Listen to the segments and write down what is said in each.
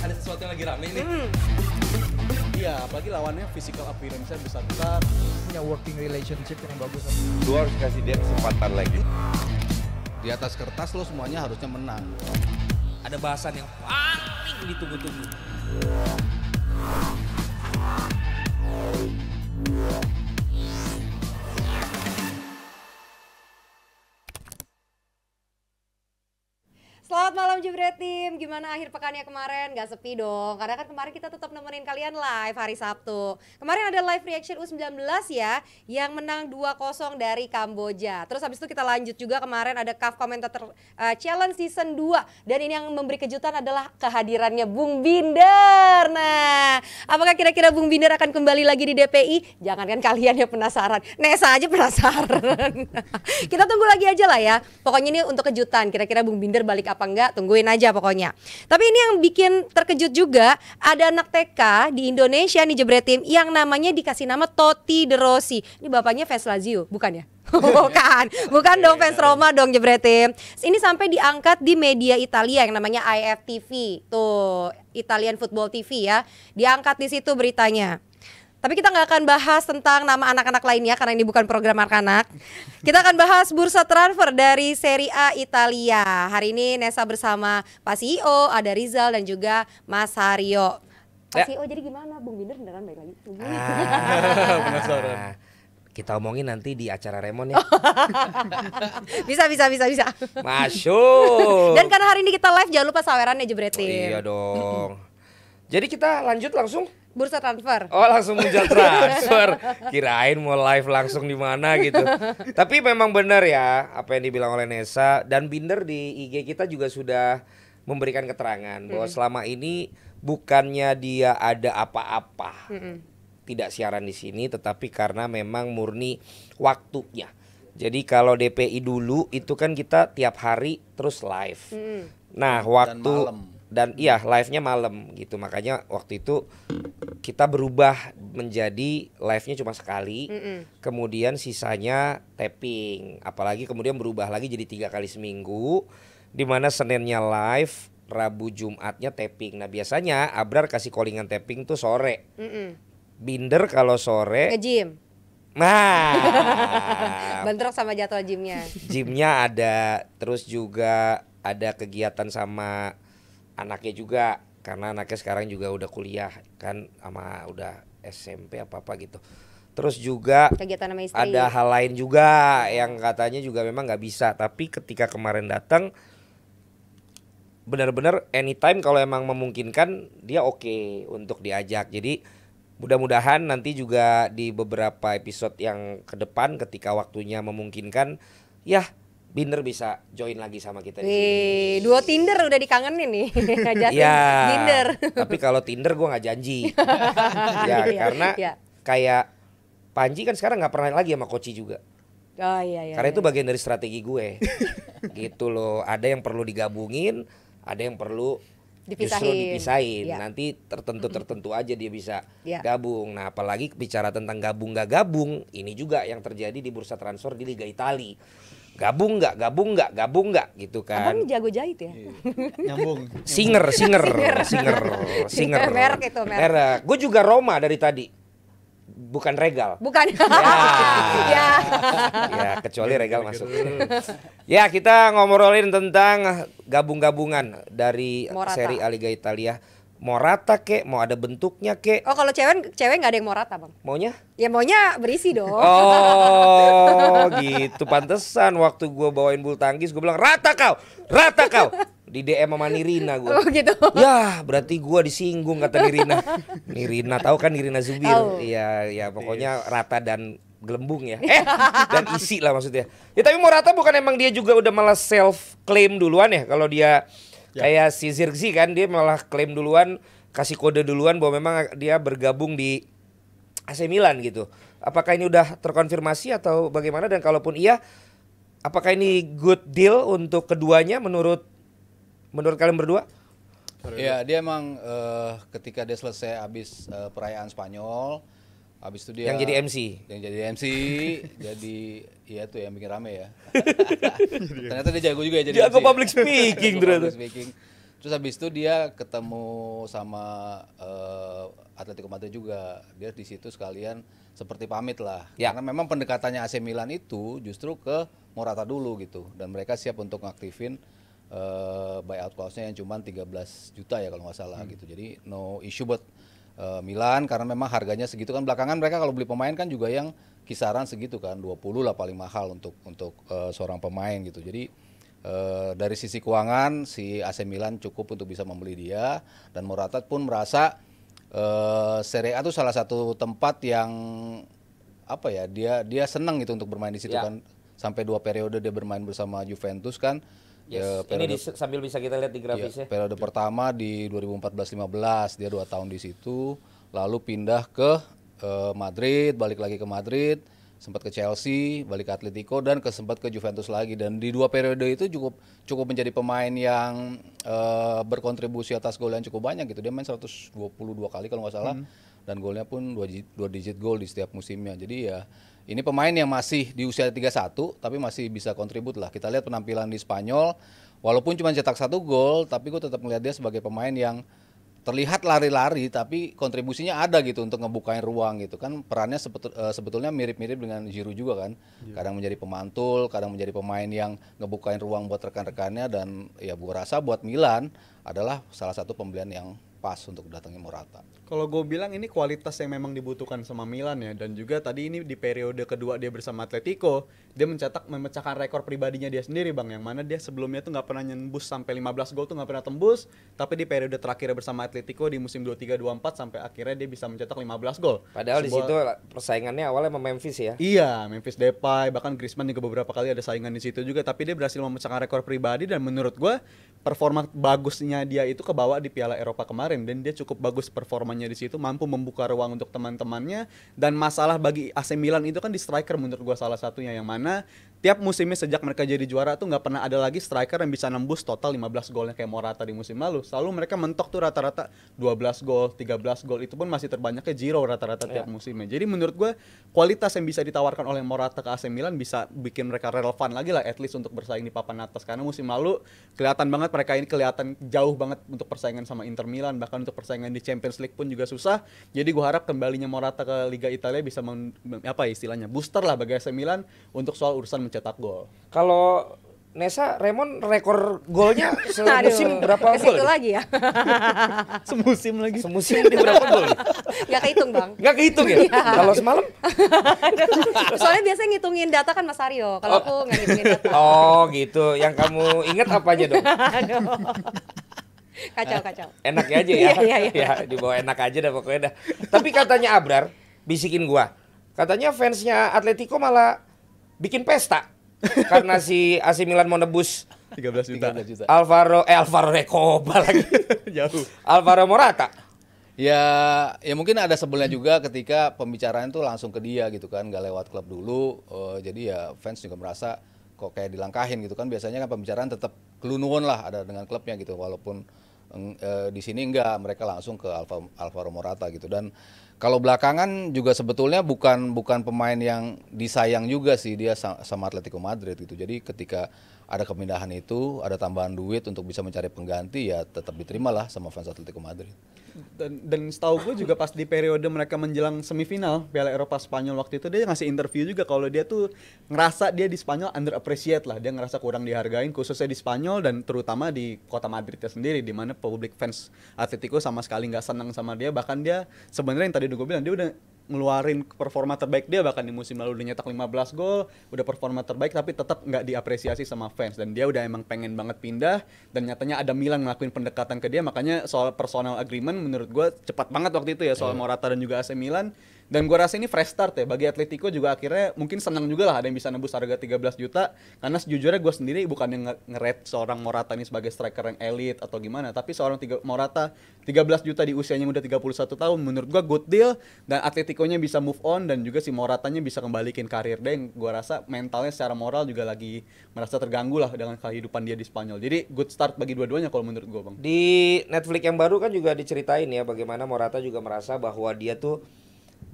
Ada sesuatu yang lagi rame nih. Hmm. Iya, apalagi lawannya physical appearance-nya besar-besar. Punya working relationship yang bagus. Lu harus kasih dia kesempatan lagi. Di atas kertas lo semuanya harusnya menang. Ada bahasan yang paling ditunggu-tunggu. Yeah. Great Team, gimana akhir pekannya kemarin? Gak sepi dong, karena kan kemarin kita tetap nemenin kalian live hari Sabtu. Kemarin ada live reaction U19 ya, yang menang 2-0 dari Kamboja. Terus habis itu kita lanjut juga kemarin ada CAF Commentator uh, eh, Challenge Season 2. Dan ini yang memberi kejutan adalah kehadirannya Bung Binder. Nah, apakah kira-kira Bung Binder akan kembali lagi di DPI? Jangankan kalian yang penasaran, Nesa aja penasaran. kita tunggu lagi aja lah ya. Pokoknya ini untuk kejutan, kira-kira Bung Binder balik apa enggak, tungguin ngikutin aja pokoknya. Tapi ini yang bikin terkejut juga ada anak TK di Indonesia nih jebretim yang namanya dikasih nama Totti De Rossi. Ini bapaknya Fans Lazio, bukan ya? Oh, bukan, bukan dong fans Roma dong jebretim. Ini sampai diangkat di media Italia yang namanya IFTV, tuh Italian Football TV ya. Diangkat di situ beritanya. Tapi kita nggak akan bahas tentang nama anak-anak lainnya karena ini bukan program anak-anak. Kita akan bahas bursa transfer dari Serie A Italia. Hari ini Nesa bersama Pak CEO, ada Rizal dan juga Mas Hario. Pak ya. CEO jadi gimana? Bung Binder beneran baik lagi. Ah, kita omongin nanti di acara Remon ya. bisa bisa bisa bisa. Masuk. dan karena hari ini kita live jangan lupa sawerannya jebretin. Oh, iya dong. Jadi kita lanjut langsung bursa transfer. Oh, langsung muncul transfer. Kirain mau live langsung di mana gitu. Tapi memang benar ya apa yang dibilang oleh Nesa dan Binder di IG kita juga sudah memberikan keterangan bahwa -hmm. selama ini bukannya dia ada apa-apa. -hmm. Tidak siaran di sini tetapi karena memang murni waktunya. Jadi kalau DPI dulu itu kan kita tiap hari terus live. Hmm. Nah, waktu dan iya live-nya malam gitu makanya waktu itu kita berubah menjadi live-nya cuma sekali mm -mm. kemudian sisanya tapping apalagi kemudian berubah lagi jadi tiga kali seminggu di mana seninnya live rabu jumatnya tapping nah biasanya abrar kasih callingan tapping tuh sore mm -mm. binder kalau sore ke gym Nah, bentrok sama jadwal gymnya. Gymnya ada, terus juga ada kegiatan sama anaknya juga karena anaknya sekarang juga udah kuliah kan sama udah SMP apa apa gitu terus juga kegiatan sama istri. ada hal lain juga yang katanya juga memang nggak bisa tapi ketika kemarin datang benar-benar anytime kalau emang memungkinkan dia oke okay untuk diajak jadi mudah-mudahan nanti juga di beberapa episode yang ke depan ketika waktunya memungkinkan ya Binder bisa join lagi sama kita di sini. Dua Tinder udah dikangenin nih. ya, Tinder. Tapi kalau Tinder gue nggak janji. ya, iya, karena ya. kayak Panji kan sekarang nggak pernah lagi sama Koci juga. Oh iya iya. Karena iya. itu bagian dari strategi gue. gitu loh. Ada yang perlu digabungin, ada yang perlu dipisahin. justru dipisahin. Ya. Nanti tertentu tertentu aja dia bisa ya. gabung. Nah, apalagi bicara tentang gabung gak gabung, ini juga yang terjadi di bursa transfer di Liga Italia gabung nggak gabung nggak gabung nggak gitu kan abang jago jahit ya iya. nyambung singer singer singer singer, singer. merek itu merek, merek. gue juga Roma dari tadi bukan regal bukan ya ya, ya kecuali iya, regal iya, masuk ya kita ngomorolin tentang gabung-gabungan dari Morata. seri Aliga Liga Italia mau rata kek, mau ada bentuknya kek. Oh kalau cewek cewek nggak ada yang mau rata bang? Maunya? Ya maunya berisi dong. Oh gitu, pantesan waktu gue bawain bulu tangkis gue bilang rata kau, rata kau. Di DM sama Nirina gue. Oh gitu. Ya berarti gue disinggung kata Nirina. Nirina tahu kan Nirina Zubir? Iya ya pokoknya rata dan gelembung ya eh, dan isi lah maksudnya ya tapi mau rata bukan emang dia juga udah malah self claim duluan ya kalau dia Ya. Kayak si Zirgzi kan dia malah klaim duluan, kasih kode duluan bahwa memang dia bergabung di AC Milan gitu. Apakah ini udah terkonfirmasi atau bagaimana dan kalaupun iya apakah ini good deal untuk keduanya menurut menurut kalian berdua? Iya, dia emang uh, ketika dia selesai habis uh, perayaan Spanyol Habis itu dia yang jadi MC. Yang jadi MC, jadi iya tuh yang bikin rame ya. ternyata dia jago juga ya jadi Jago public speaking jago ternyata. Public speaking. Terus habis itu dia ketemu sama uh, Atletico Madrid juga. Dia di situ sekalian seperti pamit lah. Ya. Karena memang pendekatannya AC Milan itu justru ke Morata dulu gitu dan mereka siap untuk ngaktifin uh, buyout clause-nya yang cuma 13 juta ya kalau nggak salah hmm. gitu. Jadi no issue buat uh, Milan karena memang harganya segitu kan belakangan mereka kalau beli pemain kan juga yang kisaran segitu kan 20 lah paling mahal untuk untuk uh, seorang pemain gitu. Jadi uh, dari sisi keuangan si AC Milan cukup untuk bisa membeli dia dan Morata pun merasa uh, Serie A itu salah satu tempat yang apa ya dia dia senang gitu untuk bermain di situ ya. kan sampai dua periode dia bermain bersama Juventus kan Ya, yes. Ya, periode, ini di, sambil bisa kita lihat di iya, grafisnya. Ya, periode pertama di 2014-15 dia dua tahun di situ, lalu pindah ke uh, Madrid, balik lagi ke Madrid, sempat ke Chelsea, balik ke Atletico dan ke sempat ke Juventus lagi dan di dua periode itu cukup cukup menjadi pemain yang uh, berkontribusi atas gol yang cukup banyak gitu. Dia main 122 kali kalau nggak salah hmm. dan golnya pun dua, dua digit gol di setiap musimnya. Jadi ya ini pemain yang masih di usia 31 tapi masih bisa kontribut lah. Kita lihat penampilan di Spanyol walaupun cuma cetak satu gol tapi gue tetap melihat dia sebagai pemain yang terlihat lari-lari tapi kontribusinya ada gitu untuk ngebukain ruang gitu kan perannya sebetul, eh, sebetulnya mirip-mirip dengan Giroud juga kan ya. kadang menjadi pemantul kadang menjadi pemain yang ngebukain ruang buat rekan-rekannya dan ya gue rasa buat Milan adalah salah satu pembelian yang pas untuk datangnya Morata. Kalau gue bilang ini kualitas yang memang dibutuhkan sama Milan ya dan juga tadi ini di periode kedua dia bersama Atletico dia mencetak memecahkan rekor pribadinya dia sendiri bang yang mana dia sebelumnya tuh nggak pernah nyembus sampai 15 gol tuh nggak pernah tembus tapi di periode terakhir bersama Atletico di musim 23-24 sampai akhirnya dia bisa mencetak 15 gol. Padahal Sebuah... di situ persaingannya awalnya sama Memphis ya. Iya Memphis Depay bahkan Griezmann juga beberapa kali ada saingan di situ juga tapi dia berhasil memecahkan rekor pribadi dan menurut gue performa bagusnya dia itu kebawa di Piala Eropa kemarin kemarin dan dia cukup bagus performanya di situ mampu membuka ruang untuk teman-temannya dan masalah bagi AC Milan itu kan di striker menurut gue salah satunya yang mana tiap musimnya sejak mereka jadi juara tuh nggak pernah ada lagi striker yang bisa nembus total 15 golnya kayak Morata di musim lalu. Selalu mereka mentok tuh rata-rata 12 gol, 13 gol itu pun masih terbanyaknya Giro rata-rata yeah. tiap iya. musimnya. Jadi menurut gue kualitas yang bisa ditawarkan oleh Morata ke AC Milan bisa bikin mereka relevan lagi lah at least untuk bersaing di papan atas karena musim lalu kelihatan banget mereka ini kelihatan jauh banget untuk persaingan sama Inter Milan bahkan untuk persaingan di Champions League pun juga susah. Jadi gue harap kembalinya Morata ke Liga Italia bisa apa ya istilahnya booster lah bagi AC Milan untuk soal urusan mencetak gol. Kalau Nesa Raymond rekor golnya semusim berapa gol? Itu lagi ya. semusim lagi. Semusim dia berapa gol? Gak kehitung bang. Gak kehitung ya? Iya. Kalau semalam? Soalnya biasanya ngitungin data kan Mas Aryo. Kalau oh. aku nggak ngitungin data. Oh gitu. Yang kamu ingat apa aja dong? kacau kacau. Enak ya aja ya. Iya, iya iya. Ya, dibawa enak aja dah pokoknya dah. Tapi katanya Abrar bisikin gua. Katanya fansnya Atletico malah bikin pesta karena si AC Milan mau nebus 13 juta. 13 juta. Alvaro eh Alvaro Recoba lagi. Jauh. Alvaro Morata. Ya, ya mungkin ada sebelnya juga ketika pembicaraan itu langsung ke dia gitu kan, gak lewat klub dulu. Uh, jadi ya fans juga merasa kok kayak dilangkahin gitu kan. Biasanya kan pembicaraan tetap kelunuan lah ada dengan klubnya gitu, walaupun uh, di sini enggak mereka langsung ke Alvaro Morata gitu dan kalau belakangan juga sebetulnya bukan bukan pemain yang disayang juga sih dia sama Atletico Madrid gitu. Jadi ketika ada kemindahan itu, ada tambahan duit untuk bisa mencari pengganti ya tetap diterima lah sama fans Atletico Madrid. Dan, dan setahu gue juga pas di periode mereka menjelang semifinal Piala Eropa Spanyol waktu itu dia ngasih interview juga kalau dia tuh ngerasa dia di Spanyol under appreciate lah dia ngerasa kurang dihargain khususnya di Spanyol dan terutama di kota Madridnya sendiri di mana publik fans Atletico sama sekali nggak senang sama dia bahkan dia sebenarnya yang tadi udah gue bilang dia udah ngeluarin performa terbaik dia bahkan di musim lalu udah nyetak 15 gol, udah performa terbaik tapi tetap nggak diapresiasi sama fans dan dia udah emang pengen banget pindah dan nyatanya ada Milan ngelakuin pendekatan ke dia makanya soal personal agreement menurut gue cepat banget waktu itu ya soal yeah. Morata dan juga AC Milan dan gue rasa ini fresh start ya bagi Atletico juga akhirnya mungkin senang juga lah ada yang bisa nebus harga 13 juta karena sejujurnya gue sendiri bukan yang ngeret seorang Morata ini sebagai striker yang elit atau gimana tapi seorang tiga, Morata 13 juta di usianya udah 31 tahun menurut gue good deal dan atletico bisa move on dan juga si Moratanya bisa kembaliin karir deh. yang gue rasa mentalnya secara moral juga lagi merasa terganggu lah dengan kehidupan dia di Spanyol jadi good start bagi dua-duanya kalau menurut gue bang di Netflix yang baru kan juga diceritain ya bagaimana Morata juga merasa bahwa dia tuh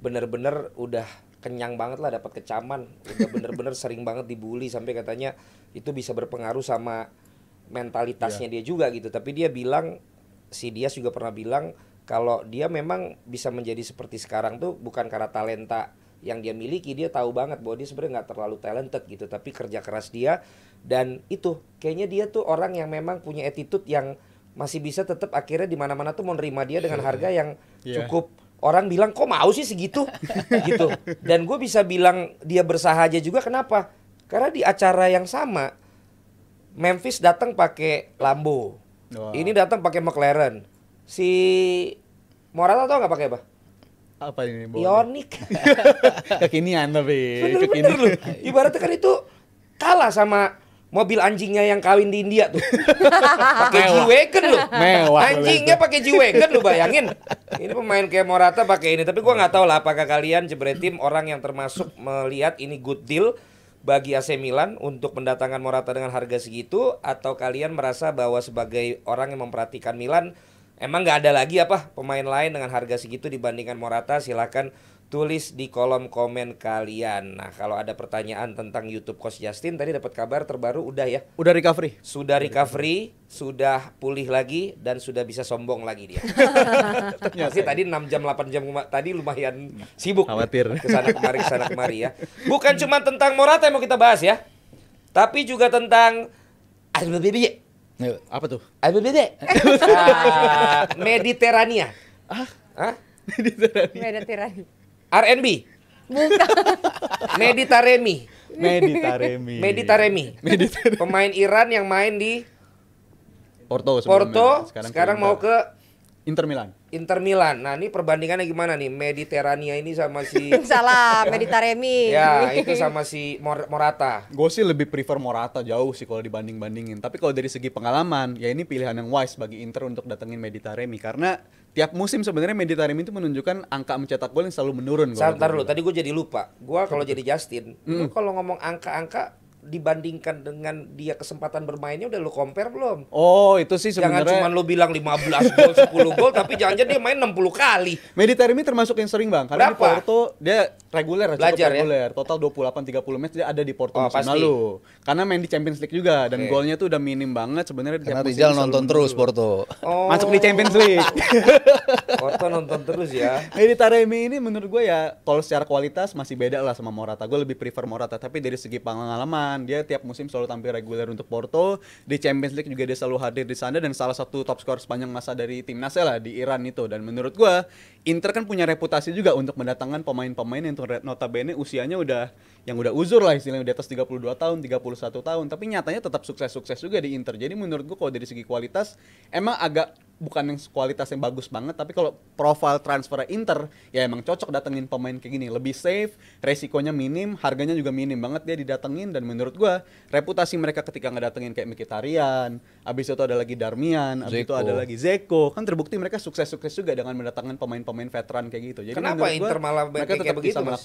bener-bener udah kenyang banget lah dapat kecaman udah bener-bener sering banget dibully sampai katanya itu bisa berpengaruh sama mentalitasnya yeah. dia juga gitu tapi dia bilang si dia juga pernah bilang kalau dia memang bisa menjadi seperti sekarang tuh bukan karena talenta yang dia miliki dia tahu banget bahwa dia sebenarnya nggak terlalu talented gitu tapi kerja keras dia dan itu kayaknya dia tuh orang yang memang punya attitude yang masih bisa tetap akhirnya di mana-mana tuh menerima dia dengan iya. harga yang yeah. cukup orang bilang kok mau sih segitu gitu dan gue bisa bilang dia bersahaja juga kenapa karena di acara yang sama Memphis datang pakai Lambo wow. ini datang pakai McLaren si Morata tau nggak pakai apa apa ini Ionic kekinian tapi kekinian. ibaratnya kan itu kalah sama mobil anjingnya yang kawin di India tuh. pakai G-Wagon lu. Anjingnya pakai G-Wagon lu bayangin. Ini pemain kayak Morata pakai ini, tapi gua nggak tahu lah apakah kalian tim orang yang termasuk melihat ini good deal bagi AC Milan untuk mendatangkan Morata dengan harga segitu atau kalian merasa bahwa sebagai orang yang memperhatikan Milan emang nggak ada lagi apa pemain lain dengan harga segitu dibandingkan Morata silahkan tulis di kolom komen kalian. Nah, kalau ada pertanyaan tentang YouTube Coach Justin tadi dapat kabar terbaru udah ya. Udah recovery. Sudah recovery, sudah pulih lagi dan sudah bisa sombong lagi dia. Masih tadi 6 jam 8 jam tadi lumayan iya. sibuk. Khawatir. Kesana kemari kesana kemari ya. Bukan cuma tentang Morata yang mau kita bahas ya. Tapi juga tentang eh, apa tuh? Mediterania. Ah? Mediterania. Mediterania. R&B. Bukan. Meditaremi. Meditaremi. Meditaremi. Meditaremi. Pemain Iran yang main di Porto. Porto. Sekarang, sekarang mau ke Inter Milan. Inter Milan. Nah ini perbandingannya gimana nih? Mediterania ini sama si salah Meditaremi. ya itu sama si Mor Morata. Gue sih lebih prefer Morata jauh sih kalau dibanding bandingin. Tapi kalau dari segi pengalaman, ya ini pilihan yang wise bagi Inter untuk datengin Meditaremi karena tiap musim sebenarnya Mediterranean itu menunjukkan angka mencetak gol yang selalu menurun. Santar lu, tadi gue jadi lupa. Gue kalau jadi Justin, mm. kalau ngomong angka-angka dibandingkan dengan dia kesempatan bermainnya udah lu compare belum? Oh, itu sih sebenarnya. Jangan cuma lu bilang 15 gol, 10 gol tapi jangan-jangan dia main 60 kali. Mediterimi termasuk yang sering, Bang. Karena Berapa? di Porto dia reguler, ya, Belajar, ya? reguler. Ya? Total 28 30 match dia ada di Porto oh, musim lalu. Karena main di Champions League juga dan okay. golnya tuh udah minim banget sebenarnya Karena Rizal nonton terus dulu. Porto. Oh. Masuk di Champions League. Porto nonton terus ya. Mediterimi ini menurut gue ya kalau secara kualitas masih beda lah sama Morata. Gue lebih prefer Morata tapi dari segi pengalaman bertahan. Dia tiap musim selalu tampil reguler untuk Porto. Di Champions League juga dia selalu hadir di sana dan salah satu top skor sepanjang masa dari tim lah di Iran itu. Dan menurut gue Inter kan punya reputasi juga untuk mendatangkan pemain-pemain yang notabene usianya udah yang udah uzur lah istilahnya di atas 32 tahun, 31 tahun, tapi nyatanya tetap sukses-sukses juga di Inter. Jadi menurut gua kalau dari segi kualitas emang agak bukan yang kualitas yang bagus banget, tapi kalau profil transfer Inter ya emang cocok datengin pemain kayak gini, lebih safe, resikonya minim, harganya juga minim banget dia didatengin dan menurut gua reputasi mereka ketika ngedatengin kayak Mkhitaryan, abis itu ada lagi Darmian, abis itu ada lagi Zeko, kan terbukti mereka sukses-sukses juga dengan mendatangkan pemain-pemain veteran kayak gitu. Jadi Kenapa gua, malah mereka tetap kayak begitu, bisa mas?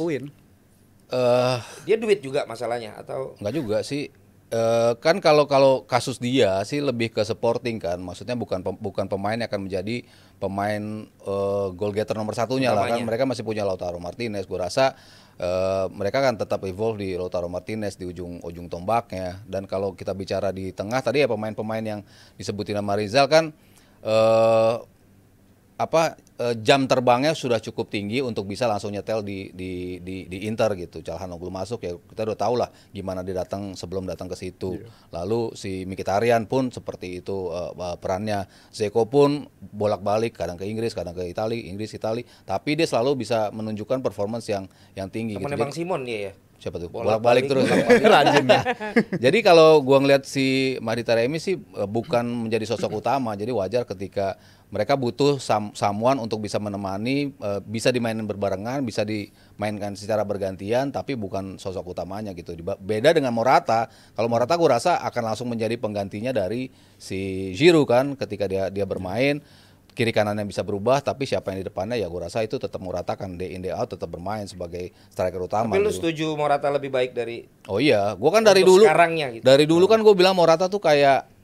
uh, dia duit juga masalahnya atau nggak juga sih Uh, kan kalau kalau kasus dia sih lebih ke supporting kan, maksudnya bukan pem, bukan pemain yang akan menjadi pemain uh, goal getter nomor satunya Utamanya. lah kan. Mereka masih punya Lautaro Martinez. Gue rasa uh, mereka kan tetap evolve di Lautaro Martinez di ujung ujung tombaknya. Dan kalau kita bicara di tengah tadi ya pemain-pemain yang disebutin sama Rizal kan. Uh, apa eh, jam terbangnya sudah cukup tinggi untuk bisa langsung nyetel di di di, di Inter gitu. Calhanoglu masuk ya kita udah tahu lah gimana dia datang sebelum datang ke situ. Yeah. Lalu si Mikitarian pun seperti itu uh, perannya. Zeko pun bolak-balik kadang ke Inggris, kadang ke Italia, Inggris, Italia, tapi dia selalu bisa menunjukkan performance yang yang tinggi Temennya gitu. Bang Simon ya siapa tuh bolak-balik terus rajin ya. Jadi kalau gua ngeliat si Marita Remi sih eh, bukan menjadi sosok utama. Jadi wajar ketika mereka butuh samuan untuk bisa menemani, eh, bisa dimainin berbarengan, bisa dimainkan secara bergantian, tapi bukan sosok utamanya gitu. Beda dengan Morata. Kalau Morata gua rasa akan langsung menjadi penggantinya dari si Giroud kan ketika dia dia bermain kiri kanannya bisa berubah tapi siapa yang di depannya ya gue rasa itu tetap Morata kan day in day out tetap bermain sebagai striker utama. Tapi lu gitu. setuju Morata lebih baik dari Oh iya, gue kan dari dulu sekarangnya gitu. Dari dulu kan gue bilang Morata tuh kayak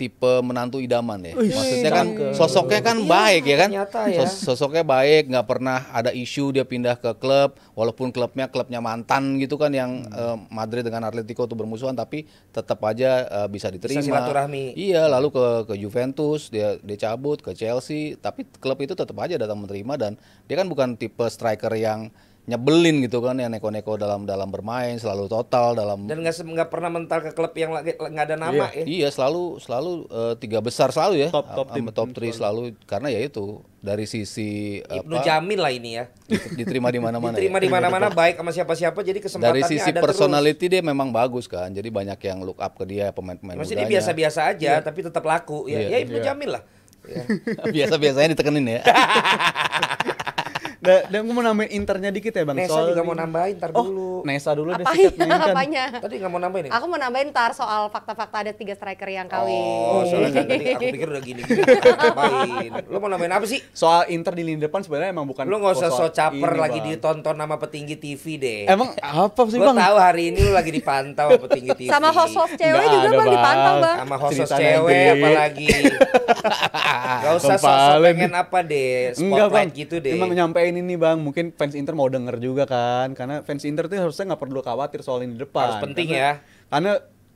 tipe menantu idaman ya. Uish, Maksudnya kan cangke. sosoknya kan iya, baik ya, kan? Ya. sosoknya baik, nggak pernah ada isu dia pindah ke klub walaupun klubnya klubnya mantan gitu kan yang hmm. eh, Madrid dengan Atletico itu bermusuhan tapi tetap aja uh, bisa diterima. Bisa silaturahmi. Iya, lalu ke ke Juventus dia dia cabut ke Chelsea tapi klub itu tetap aja datang menerima dan dia kan bukan tipe striker yang nyebelin gitu kan yang neko-neko dalam dalam bermain selalu total dalam dan nggak pernah mental ke klub yang nggak ada nama iya. ya iya selalu selalu uh, tiga besar selalu ya top top tim top three selalu karena ya itu dari sisi eh, Ibnu apa, Jamin lah ini ya diterima di mana-mana ya. diterima ya? di mana-mana baik sama siapa-siapa jadi kesempatan dari sisi ada personality terus. dia memang bagus kan jadi banyak yang look up ke dia pemain-pemain masih dia biasa-biasa aja yeah. tapi tetap laku ya yeah. ya Ibnu yeah. Jamin lah iya. biasa-biasanya ditekenin ya nah, dan gue mau nambahin internya dikit ya bang. Nesa soal juga mau nambahin ntar oh, dulu. Nesa dulu deh sikat ya, mainkan. Apanya? Tadi nggak mau nambahin. Ya? Aku mau nambahin ntar soal fakta-fakta ada tiga striker yang kawin. Oh soalnya kan tadi aku pikir udah gini. Main. Lo mau nambahin apa sih? Soal Inter di lini depan sebenarnya emang bukan. Lo nggak usah so caper lagi bang. ditonton sama petinggi TV deh. Emang apa sih bang? Gue tahu hari ini lo lagi dipantau sama petinggi TV. Sama host-host cewek juga bang dipantau bang. Sama host-host cewek apalagi. Gak usah sosok pengen apa deh. Spotlight gitu deh. Emang nyampein ceritain ini bang mungkin fans Inter mau denger juga kan karena fans Inter tuh harusnya nggak perlu khawatir soal ini depan harus penting karena, ya karena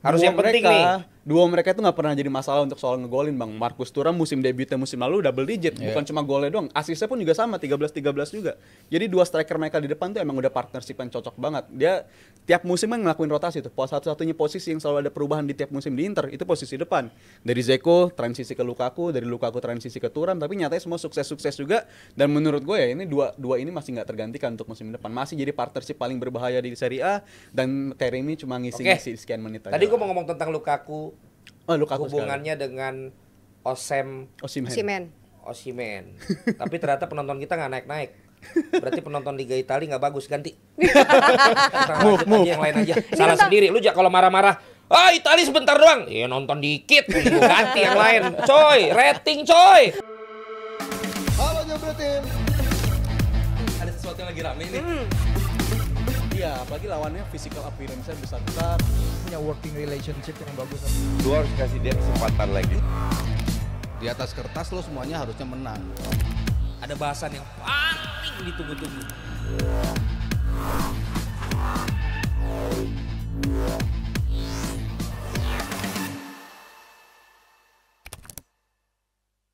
harus yang mereka, penting nih dua mereka itu nggak pernah jadi masalah untuk soal ngegolin bang hmm. Markus Turam musim debutnya musim lalu double digit yeah. bukan cuma golnya doang asisnya pun juga sama 13-13 juga jadi dua striker mereka di depan tuh emang udah partnership yang cocok banget dia tiap musim kan ngelakuin rotasi tuh satu-satunya posisi yang selalu ada perubahan di tiap musim di Inter itu posisi depan dari Zeko transisi ke Lukaku dari Lukaku transisi ke Turam tapi nyatanya semua sukses-sukses juga dan menurut gue ya ini dua dua ini masih nggak tergantikan untuk musim depan masih jadi partnership paling berbahaya di Serie A dan Terry ini cuma ngisi-ngisi okay. sekian menit aja tadi gue mau ngomong tentang Lukaku Oh, Lukaku hubungannya sekali. dengan Osem Osimen. Osimen. Osimen. Tapi ternyata penonton kita nggak naik-naik. Berarti penonton Liga Italia nggak bagus, ganti. move, move. Yang lain aja. Salah sendiri. Lu kalau marah-marah, ah Italia sebentar doang. Ya nonton dikit, ganti yang lain. Coy, rating coy. Halo Jabretin. Ada sesuatu yang lagi rame nih. Hmm. Iya, apalagi lawannya physical appearance-nya besar-besar. Punya working relationship yang bagus. Lu harus kasih dia kesempatan lagi. Di atas kertas lo semuanya harusnya menang. Ada bahasan yang paling ditunggu-tunggu.